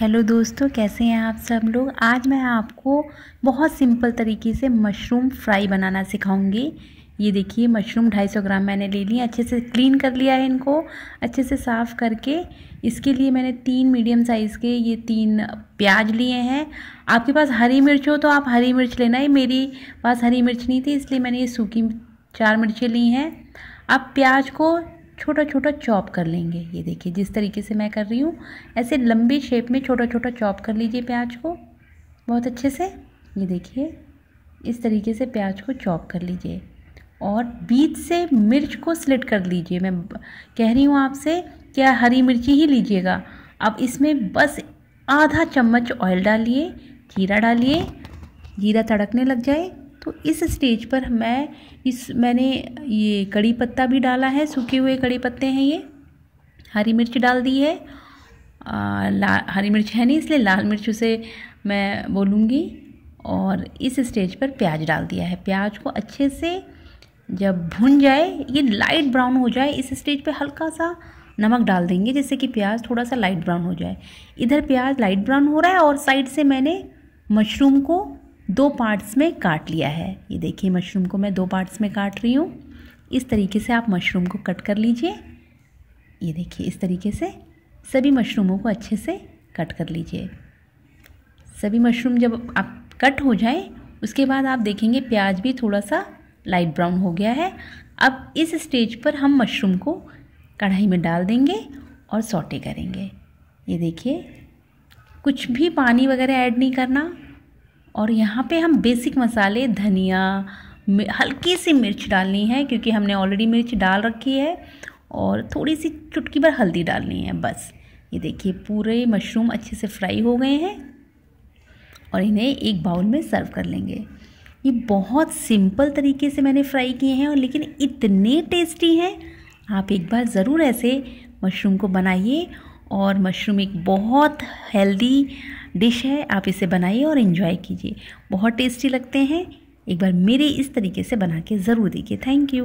hello दोस्तों कैसे हैं आप सब लोग आज मैं आपको बहुत सिंपल तरीके से मशरूम फ्राई बनाना सिखाऊंगी ये देखिए मशरूम 250 ग्राम मैंने ले लिए अच्छे से क्लीन कर लिया है इनको अच्छे से साफ़ करके इसके लिए मैंने तीन मीडियम साइज़ के ये तीन प्याज लिए हैं आपके पास हरी मिर्च हो तो आप हरी मिर्च लेना है मेरी पास हरी मिर्च नहीं थी इसलिए मैंने ये सूखी चार मिर्चें ली हैं आप प्याज को छोटा छोटा चॉप कर लेंगे ये देखिए जिस तरीके से मैं कर रही हूँ ऐसे लंबी शेप में छोटा छोटा चॉप कर लीजिए प्याज को बहुत अच्छे से ये देखिए इस तरीके से प्याज को चॉप कर लीजिए और बीच से मिर्च को स्लिट कर लीजिए मैं कह रही हूँ आपसे क्या हरी मिर्ची ही लीजिएगा अब इसमें बस आधा चम्मच ऑयल डालिए जीरा डालिए जीरा तड़कने लग जाए तो इस स्टेज पर मैं इस मैंने ये कड़ी पत्ता भी डाला है सूखे हुए कड़ी पत्ते हैं ये हरी मिर्च डाल दी है लाल ला हरी मिर्च है नहीं इसलिए लाल मिर्च उसे मैं बोलूँगी और इस स्टेज पर प्याज डाल दिया है प्याज को अच्छे से जब भुन जाए ये लाइट ब्राउन हो जाए इस स्टेज पे हल्का सा नमक डाल देंगे जिससे कि प्याज थोड़ा सा लाइट ब्राउन हो जाए इधर प्याज लाइट ब्राउन हो रहा है और साइड से मैंने मशरूम को दो पार्ट्स में काट लिया है ये देखिए मशरूम को मैं दो पार्ट्स में काट रही हूँ इस तरीके से आप मशरूम को कट कर लीजिए ये देखिए इस तरीके से सभी मशरूमों को अच्छे से कट कर लीजिए सभी मशरूम जब आप कट हो जाए उसके बाद आप देखेंगे प्याज भी थोड़ा सा लाइट ब्राउन हो गया है अब इस स्टेज पर हम मशरूम को कढ़ाई में डाल देंगे और सॉटे करेंगे ये देखिए कुछ भी पानी वगैरह ऐड नहीं करना और यहाँ पे हम बेसिक मसाले धनिया हल्की सी मिर्च डालनी है क्योंकि हमने ऑलरेडी मिर्च डाल रखी है और थोड़ी सी चुटकी भर हल्दी डालनी है बस ये देखिए पूरे मशरूम अच्छे से फ्राई हो गए हैं और इन्हें एक बाउल में सर्व कर लेंगे ये बहुत सिंपल तरीके से मैंने फ्राई किए हैं और लेकिन इतने टेस्टी हैं आप एक बार ज़रूर ऐसे मशरूम को बनाइए और मशरूम एक बहुत हेल्दी डिश है आप इसे बनाइए और इन्जॉय कीजिए बहुत टेस्टी लगते हैं एक बार मेरे इस तरीके से बना के ज़रूर देखिए थैंक यू